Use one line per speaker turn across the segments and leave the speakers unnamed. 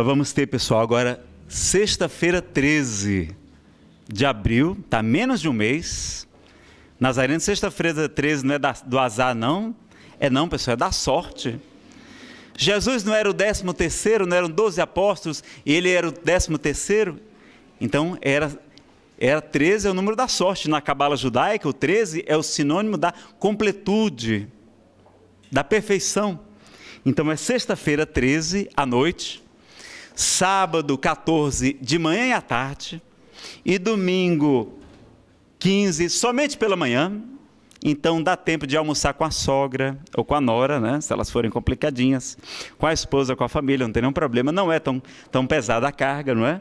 Nós vamos ter, pessoal, agora sexta-feira 13 de abril, tá menos de um mês. Nazareno, sexta-feira 13 não é da, do azar, não. É não, pessoal, é da sorte. Jesus não era o décimo terceiro, não eram doze apóstolos, e ele era o décimo terceiro. Então, era, era 13 é o número da sorte. Na cabala judaica, o 13 é o sinônimo da completude, da perfeição. Então, é sexta-feira 13, à noite, sábado 14 de manhã e à tarde e domingo 15 somente pela manhã. Então dá tempo de almoçar com a sogra ou com a nora, né? Se elas forem complicadinhas, com a esposa, com a família, não tem nenhum problema, não é tão, tão pesada a carga, não é?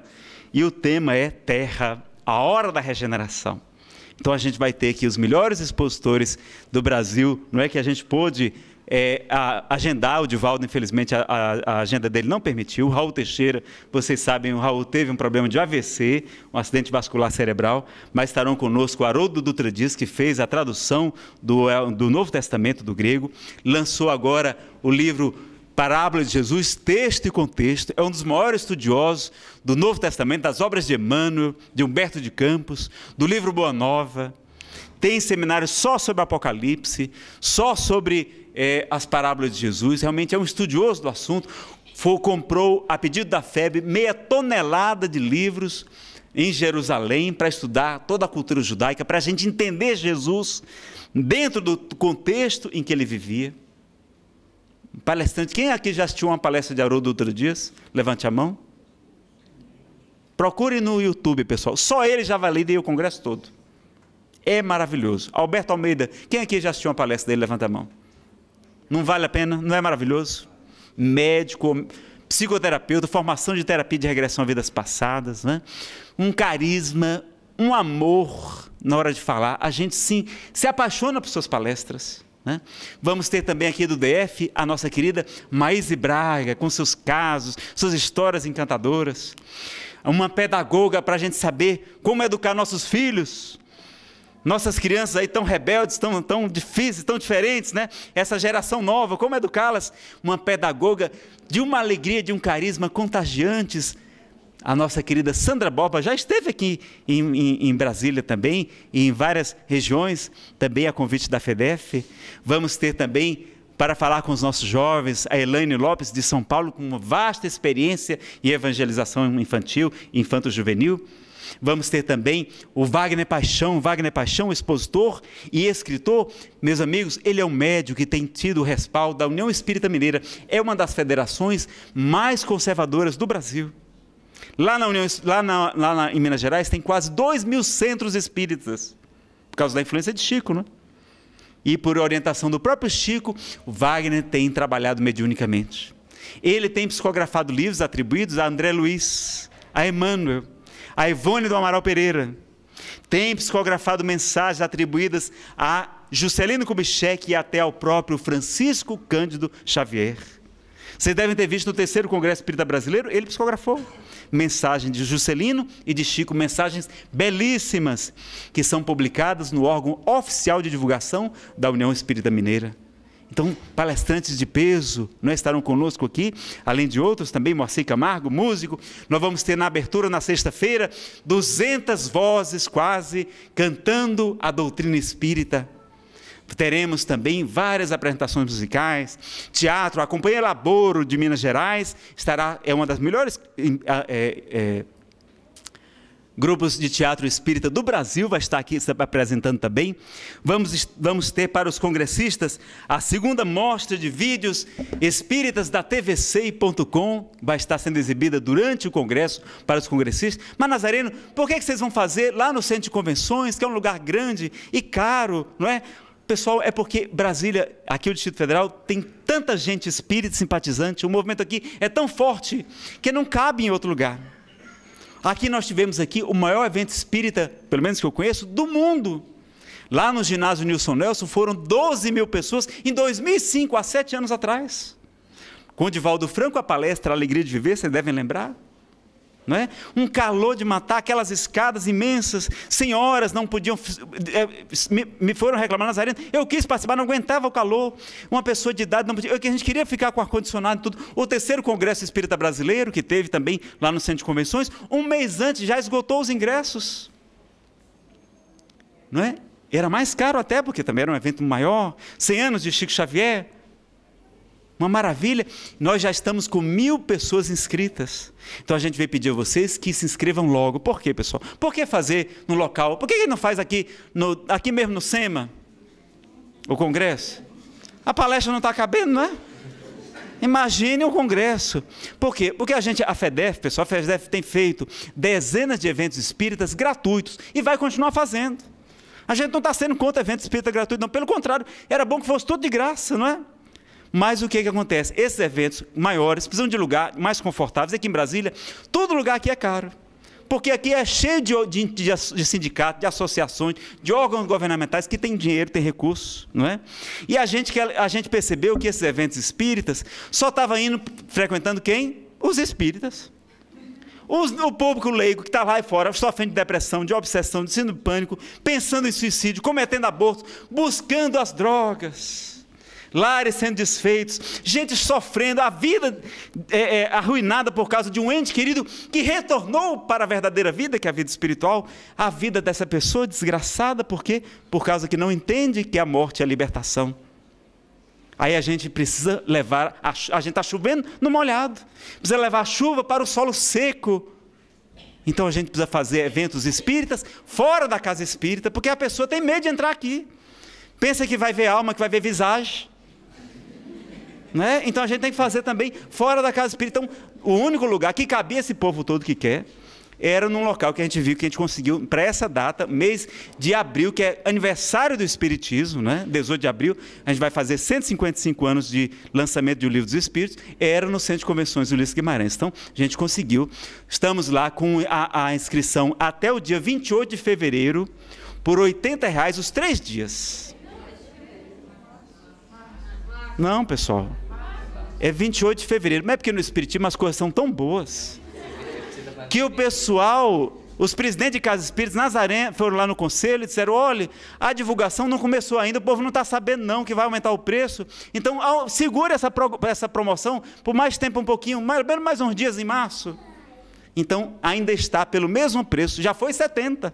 E o tema é terra, a hora da regeneração. Então a gente vai ter aqui os melhores expositores do Brasil, não é que a gente pôde é, a, agendar. O Divaldo, infelizmente, a, a, a, agenda dele não permitiu. O Raul Teixeira, vocês sabem, o Raul teve um problema de AVC, um acidente vascular cerebral, mas estarão conosco o Haroldo Dutra Dias, que fez a tradução do, é, do Novo Testamento do grego, lançou agora o livro Parábola de Jesus, texto e contexto, é um dos maiores estudiosos do Novo Testamento, das obras de Emmanuel, de Humberto de Campos, do livro Boa Nova, tem seminários só sobre Apocalipse, só sobre é, as parábolas de Jesus. Realmente é um estudioso do assunto. Foi, comprou, a pedido da FEB, meia tonelada de livros em Jerusalém para estudar toda a cultura judaica, para a gente entender Jesus dentro do contexto em que ele vivia. Palestrante, quem aqui já assistiu uma palestra de Haroldo outro dias? Levante a mão. Procure no YouTube, pessoal. Só ele já valida o congresso todo. É maravilhoso. Alberto Almeida, quem aqui já assistiu uma palestra dele? Levanta a mão. Não vale a pena? Não é maravilhoso? Médico, psicoterapeuta, formação de terapia de regressão a vidas passadas, né? um carisma, um amor na hora de falar. A gente sim se apaixona por suas palestras. Né? Vamos ter também aqui do DF a nossa querida Maíse Braga, com seus casos, suas histórias encantadoras. Uma pedagoga para a gente saber como educar nossos filhos, nossas crianças aí tão rebeldes, tão, tão difíceis, tão diferentes, né? Essa geração nova, como educá-las? É uma pedagoga de uma alegria, de um carisma contagiantes. A nossa querida Sandra Boba já esteve aqui em, em, em Brasília também, e em várias regiões, também a convite da FEDEF. Vamos ter também para falar com os nossos jovens, a Elaine Lopes de São Paulo, com uma vasta experiência em evangelização infantil, infanto-juvenil. Vamos ter também o Wagner Paixão. Wagner Paixão, expositor e escritor. Meus amigos, ele é um médio que tem tido o respaldo da União Espírita Mineira. É uma das federações mais conservadoras do Brasil. Lá, na União, lá, na, lá na, em Minas Gerais tem quase 2 mil centros espíritas, por causa da influência de Chico, né? E por orientação do próprio Chico, Wagner tem trabalhado mediunicamente. Ele tem psicografado livros atribuídos a André Luiz, a Emmanuel, a Ivone do Amaral Pereira tem psicografado mensagens atribuídas a Juscelino Kubitschek e até ao próprio Francisco Cândido Xavier. Vocês devem ter visto no terceiro Congresso Espírita Brasileiro, ele psicografou mensagens de Juscelino e de Chico, mensagens belíssimas que são publicadas no órgão oficial de divulgação da União Espírita Mineira. Então, palestrantes de peso né, estarão conosco aqui, além de outros, também Moacir Camargo, músico. Nós vamos ter na abertura, na sexta-feira, 200 vozes quase cantando a doutrina espírita. Teremos também várias apresentações musicais, teatro, a Companhia Laboro de Minas Gerais estará, é uma das melhores é, é, grupos de teatro espírita do Brasil vai estar aqui se apresentando também. Vamos, vamos ter para os congressistas a segunda mostra de vídeos espíritas da tvci.com, vai estar sendo exibida durante o congresso para os congressistas. Mas Nazareno, por que, é que vocês vão fazer lá no centro de convenções, que é um lugar grande e caro, não é? pessoal, é porque Brasília, aqui o Distrito Federal, tem tanta gente espírita simpatizante, o movimento aqui é tão forte que não cabe em outro lugar. Aqui nós tivemos aqui o maior evento espírita, pelo menos que eu conheço, do mundo. Lá no ginásio Nilson Nelson foram 12 mil pessoas em 2005, há sete anos atrás. Com o Divaldo Franco, a palestra Alegria de Viver, vocês devem lembrar não é? Um calor de matar, aquelas escadas imensas, senhoras não podiam, eh, eh, me, me foram reclamar nas arenas, eu quis participar, não aguentava o calor, uma pessoa de idade não podia, eu, a gente queria ficar com ar-condicionado e tudo. O terceiro Congresso Espírita Brasileiro, que teve também lá no Centro de Convenções, um mês antes já esgotou os ingressos, não é? Era mais caro até, porque também era um evento maior, 100 anos de Chico Xavier, uma maravilha. Nós já estamos com mil pessoas inscritas. Então a gente veio pedir a vocês que se inscrevam logo. Por quê, pessoal? Por que fazer no local? Por que não faz aqui, no, aqui mesmo no SEMA? O congresso? A palestra não está cabendo, não é? Imagine o Congresso. Por quê? Porque a gente, a FEDEF, pessoal, a FEDEF tem feito dezenas de eventos espíritas gratuitos e vai continuar fazendo. A gente não está sendo contra eventos espírita gratuito, não. Pelo contrário, era bom que fosse tudo de graça, não é? Mas o que, é que acontece? Esses eventos maiores precisam de lugar mais confortáveis. Aqui em Brasília, todo lugar aqui é caro. Porque aqui é cheio de, de, de sindicatos, de associações, de órgãos governamentais que têm dinheiro, têm recursos, não é? E a gente, a gente percebeu que esses eventos espíritas só estavam indo, frequentando quem? Os espíritas. Os, o público leigo que está lá e fora, sofrendo de depressão, de obsessão, de síndrome pânico, pensando em suicídio, cometendo aborto, buscando as drogas lares sendo desfeitos, gente sofrendo, a vida é, é, arruinada por causa de um ente querido que retornou para a verdadeira vida, que é a vida espiritual, a vida dessa pessoa desgraçada, por quê? Por causa que não entende que a morte é a libertação. Aí a gente precisa levar, a, a gente está chovendo no molhado, precisa levar a chuva para o solo seco. Então a gente precisa fazer eventos espíritas fora da casa espírita, porque a pessoa tem medo de entrar aqui. Pensa que vai ver alma, que vai ver visagem. Né? Então a gente tem que fazer também fora da casa espírita. Então, o único lugar que cabia esse povo todo que quer era num local que a gente viu que a gente conseguiu para essa data, mês de abril, que é aniversário do Espiritismo, né? 18 de abril, a gente vai fazer 155 anos de lançamento do Livro dos Espíritos, era no Centro de Convenções do Guimarães. Então, a gente conseguiu. Estamos lá com a, a inscrição até o dia 28 de fevereiro, por R$ 80 reais os três dias. Não, pessoal. É 28 de fevereiro. Mas é porque no Espiritismo as coisas são tão boas que o pessoal, os presidentes de Casa Espíritas Nazaré, foram lá no conselho e disseram: olha, a divulgação não começou ainda, o povo não está sabendo não que vai aumentar o preço. Então, segura essa, pro, essa promoção por mais tempo um pouquinho, mais, mais uns dias em março. Então, ainda está pelo mesmo preço, já foi 70.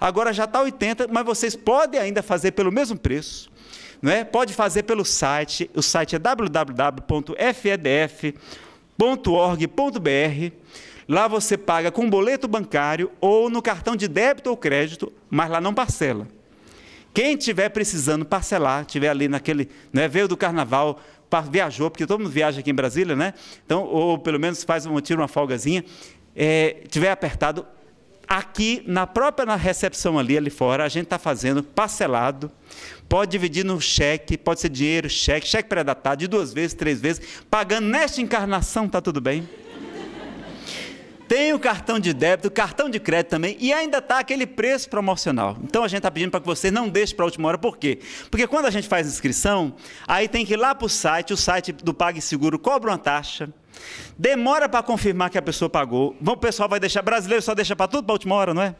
Agora já está 80, mas vocês podem ainda fazer pelo mesmo preço. Né? Pode fazer pelo site, o site é www.fedf.org.br. Lá você paga com boleto bancário ou no cartão de débito ou crédito, mas lá não parcela. Quem tiver precisando parcelar, tiver ali naquele, né, veio do carnaval, viajou, porque todo mundo viaja aqui em Brasília, né? Então, ou pelo menos faz um tira uma folgazinha, é, tiver apertado, Aqui, na própria na recepção ali, ali fora, a gente está fazendo parcelado, pode dividir no cheque, pode ser dinheiro, cheque, cheque pré-datado, de duas vezes, três vezes, pagando nesta encarnação, está tudo bem. Tem o cartão de débito, cartão de crédito também, e ainda está aquele preço promocional. Então a gente está pedindo para que você não deixe para a última hora, por quê? Porque quando a gente faz inscrição, aí tem que ir lá para o site, o site do PagSeguro cobra uma taxa, Demora para confirmar que a pessoa pagou. O pessoal vai deixar, brasileiro só deixa para tudo para a última hora, não é?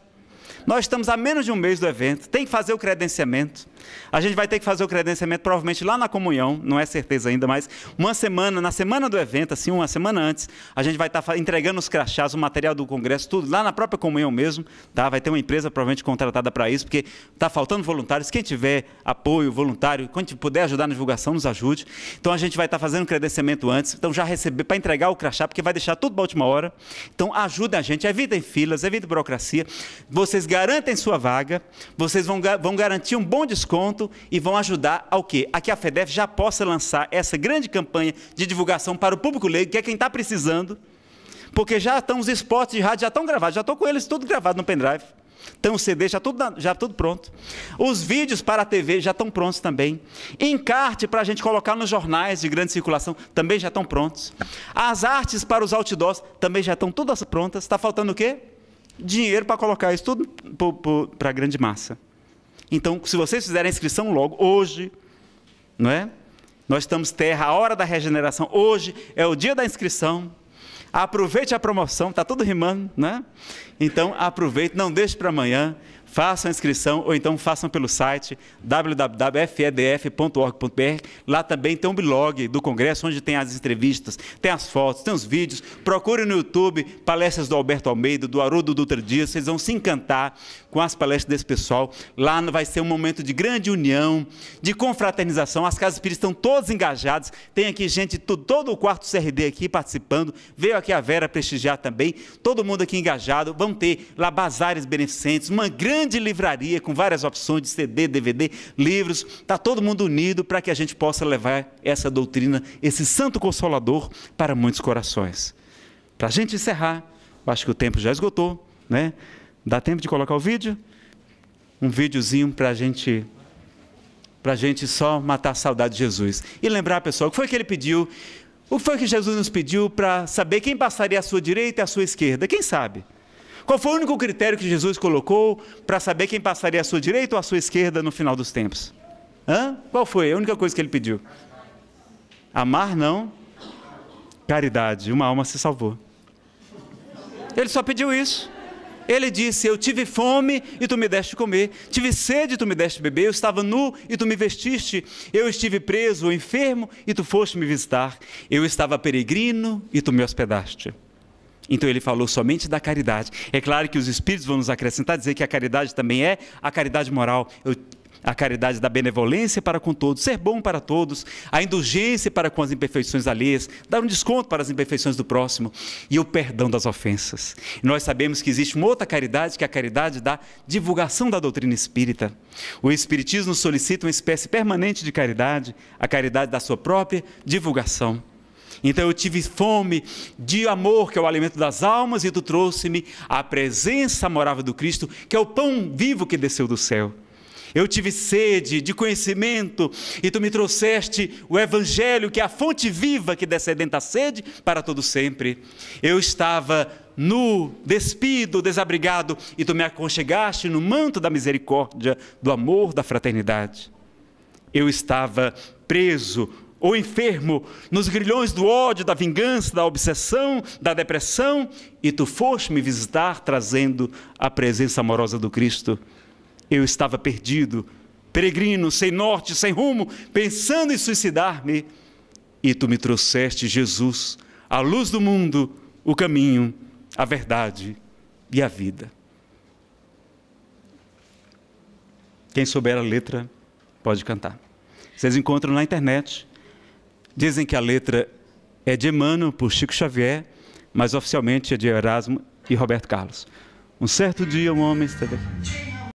Nós estamos a menos de um mês do evento, tem que fazer o credenciamento. A gente vai ter que fazer o credenciamento provavelmente lá na comunhão, não é certeza ainda, mas uma semana, na semana do evento, assim, uma semana antes, a gente vai estar tá entregando os crachás, o material do congresso, tudo lá na própria comunhão mesmo, tá? Vai ter uma empresa provavelmente contratada para isso, porque está faltando voluntários. Quem tiver apoio voluntário, quando puder ajudar na divulgação, nos ajude. Então a gente vai estar tá fazendo o credenciamento antes, então já receber para entregar o crachá, porque vai deixar tudo para última hora. Então ajuda a gente, evitem filas, evitem burocracia. Vocês garantem sua vaga, vocês vão, vão garantir um bom desconto desconto e vão ajudar ao quê? A que a FEDEF já possa lançar essa grande campanha de divulgação para o público leigo, que é quem está precisando, porque já estão os spots de rádio, já estão gravados, já estou com eles tudo gravado no pendrive. Então o CD já tudo, já tudo pronto. Os vídeos para a TV já estão prontos também. Encarte para a gente colocar nos jornais de grande circulação também já estão prontos. As artes para os outdoors também já estão todas prontas. Está faltando o quê? Dinheiro para colocar isso tudo para a grande massa. Então, se vocês fizerem a inscrição logo, hoje, não é? Nós estamos terra, a hora da regeneração. Hoje é o dia da inscrição. Aproveite a promoção, está tudo rimando, né? Então, aproveite, não deixe para amanhã façam a inscrição ou então façam pelo site www.fedf.org.br. Lá também tem um blog do Congresso, onde tem as entrevistas, tem as fotos, tem os vídeos. Procurem no YouTube palestras do Alberto Almeida, do Haroldo Dutra Dias. Vocês vão se encantar com as palestras desse pessoal. Lá vai ser um momento de grande união, de confraternização. As casas espíritas estão todas engajadas. Tem aqui gente, todo o quarto CRD aqui participando. Veio aqui a Vera prestigiar também. Todo mundo aqui engajado. Vão ter lá bazares beneficentes, uma grande grande livraria com várias opções de CD, DVD, livros. Está todo mundo unido para que a gente possa levar essa doutrina, esse santo consolador para muitos corações. Para a gente encerrar, acho que o tempo já esgotou, né? Dá tempo de colocar o vídeo? Um videozinho para a gente para a gente só matar a saudade de Jesus. E lembrar, pessoal, o que foi que ele pediu? O que foi que Jesus nos pediu para saber quem passaria à sua direita e à sua esquerda? Quem sabe? Qual foi o único critério que Jesus colocou para saber quem passaria à sua direita ou à sua esquerda no final dos tempos? Hã? Qual foi? É a única coisa que ele pediu. Amar não, caridade. Uma alma se salvou. Ele só pediu isso. Ele disse: Eu tive fome e tu me deste comer, tive sede e tu me deste beber, eu estava nu e tu me vestiste, eu estive preso, enfermo e tu foste me visitar, eu estava peregrino e tu me hospedaste. Então ele falou somente da caridade. É claro que os espíritos vão nos acrescentar, dizer que a caridade também é a caridade moral. Eu a caridade da benevolência para com todos, ser bom para todos, a indulgência para com as imperfeições alheias, dar um desconto para as imperfeições do próximo e o perdão das ofensas. Nós sabemos que existe uma outra caridade, que é a caridade da divulgação da doutrina espírita. O Espiritismo solicita uma espécie permanente de caridade, a caridade da sua própria divulgação. Então eu tive fome de amor, que é o alimento das almas, e tu trouxe-me a presença amorável do Cristo, que é o pão vivo que desceu do céu. Eu tive sede de conhecimento e tu me trouxeste o Evangelho, que é a fonte viva que descedenta a sede para todo sempre. Eu estava nu, despido, desabrigado e tu me aconchegaste no manto da misericórdia, do amor, da fraternidade. Eu estava preso, ou enfermo nos grilhões do ódio, da vingança, da obsessão, da depressão, e tu foste me visitar trazendo a presença amorosa do Cristo. Eu estava perdido, peregrino, sem norte, sem rumo, pensando em suicidar-me, e tu me trouxeste, Jesus, a luz do mundo, o caminho, a verdade e a vida. Quem souber a letra, pode cantar. Vocês encontram na internet Dizem que a letra é de Emmanuel, por Chico Xavier, mas oficialmente é de Erasmo e Roberto Carlos. Um certo dia um homem esteve aqui.